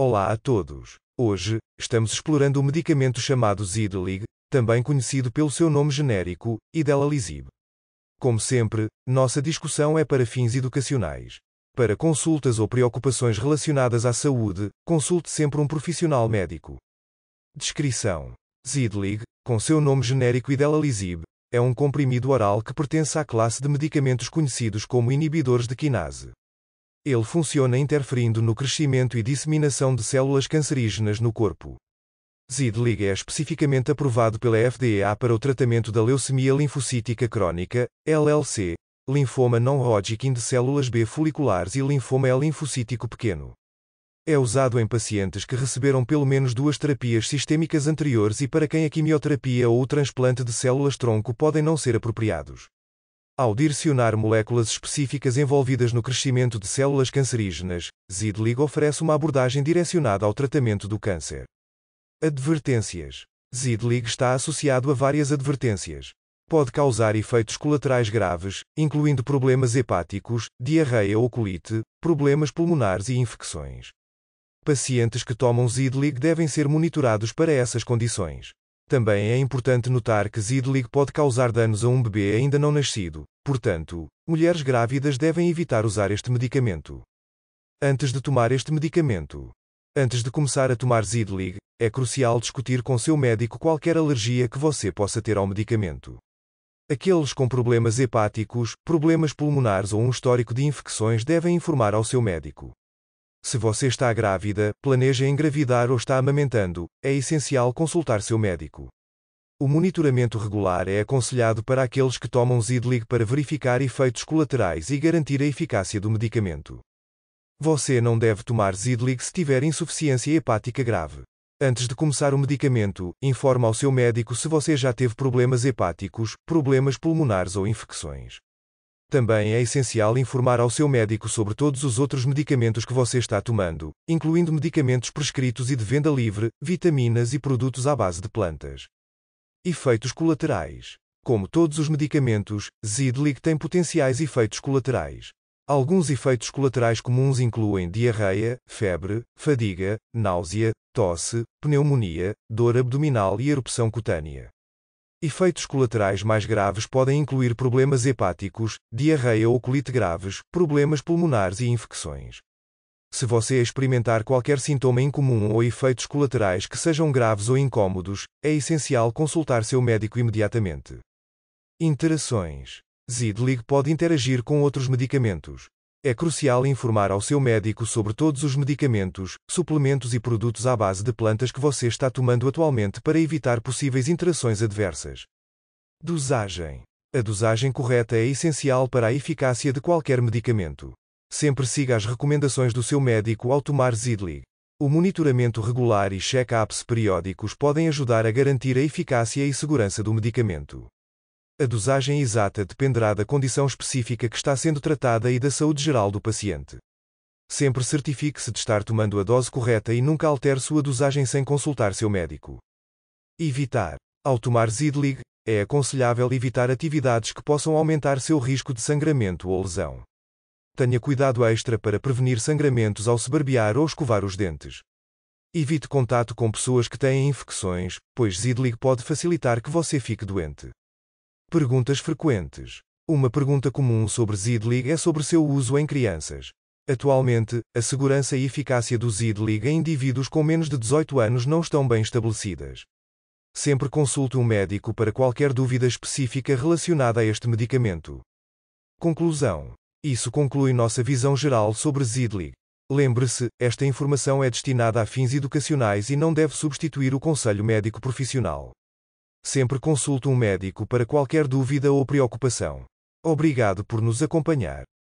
Olá a todos. Hoje, estamos explorando o medicamento chamado Zidlig, também conhecido pelo seu nome genérico, Idelalisib. Como sempre, nossa discussão é para fins educacionais. Para consultas ou preocupações relacionadas à saúde, consulte sempre um profissional médico. Descrição: Zidlig, com seu nome genérico Idelalisib, é um comprimido oral que pertence à classe de medicamentos conhecidos como inibidores de quinase. Ele funciona interferindo no crescimento e disseminação de células cancerígenas no corpo. Zidlig é especificamente aprovado pela FDA para o tratamento da leucemia linfocítica crónica, LLC, linfoma não Hodgkin de células B foliculares e linfoma L linfocítico pequeno. É usado em pacientes que receberam pelo menos duas terapias sistêmicas anteriores e para quem a quimioterapia ou o transplante de células tronco podem não ser apropriados. Ao direcionar moléculas específicas envolvidas no crescimento de células cancerígenas, Zidlig oferece uma abordagem direcionada ao tratamento do câncer. Advertências. Zidlig está associado a várias advertências. Pode causar efeitos colaterais graves, incluindo problemas hepáticos, diarreia ou colite, problemas pulmonares e infecções. Pacientes que tomam Zidlig devem ser monitorados para essas condições. Também é importante notar que Zidlig pode causar danos a um bebê ainda não nascido, portanto, mulheres grávidas devem evitar usar este medicamento. Antes de tomar este medicamento, antes de começar a tomar Zidlig, é crucial discutir com seu médico qualquer alergia que você possa ter ao medicamento. Aqueles com problemas hepáticos, problemas pulmonares ou um histórico de infecções devem informar ao seu médico. Se você está grávida, planeja engravidar ou está amamentando, é essencial consultar seu médico. O monitoramento regular é aconselhado para aqueles que tomam Zidlig para verificar efeitos colaterais e garantir a eficácia do medicamento. Você não deve tomar Zidlig se tiver insuficiência hepática grave. Antes de começar o medicamento, informe ao seu médico se você já teve problemas hepáticos, problemas pulmonares ou infecções. Também é essencial informar ao seu médico sobre todos os outros medicamentos que você está tomando, incluindo medicamentos prescritos e de venda livre, vitaminas e produtos à base de plantas. Efeitos colaterais. Como todos os medicamentos, Zidlig tem potenciais efeitos colaterais. Alguns efeitos colaterais comuns incluem diarreia, febre, fadiga, náusea, tosse, pneumonia, dor abdominal e erupção cutânea. Efeitos colaterais mais graves podem incluir problemas hepáticos, diarreia ou colite graves, problemas pulmonares e infecções. Se você experimentar qualquer sintoma incomum ou efeitos colaterais que sejam graves ou incômodos, é essencial consultar seu médico imediatamente. Interações. Zidlig pode interagir com outros medicamentos. É crucial informar ao seu médico sobre todos os medicamentos, suplementos e produtos à base de plantas que você está tomando atualmente para evitar possíveis interações adversas. Dosagem: A dosagem correta é essencial para a eficácia de qualquer medicamento. Sempre siga as recomendações do seu médico ao tomar Zidlig. O monitoramento regular e check-ups periódicos podem ajudar a garantir a eficácia e segurança do medicamento. A dosagem exata dependerá da condição específica que está sendo tratada e da saúde geral do paciente. Sempre certifique-se de estar tomando a dose correta e nunca altere sua dosagem sem consultar seu médico. Evitar. Ao tomar Zidlig, é aconselhável evitar atividades que possam aumentar seu risco de sangramento ou lesão. Tenha cuidado extra para prevenir sangramentos ao se barbear ou escovar os dentes. Evite contato com pessoas que têm infecções, pois Zidlig pode facilitar que você fique doente. Perguntas frequentes. Uma pergunta comum sobre Zidlig é sobre seu uso em crianças. Atualmente, a segurança e eficácia do Zidlig em indivíduos com menos de 18 anos não estão bem estabelecidas. Sempre consulte um médico para qualquer dúvida específica relacionada a este medicamento. Conclusão. Isso conclui nossa visão geral sobre Zidlig. Lembre-se, esta informação é destinada a fins educacionais e não deve substituir o conselho médico profissional sempre consulte um médico para qualquer dúvida ou preocupação. Obrigado por nos acompanhar.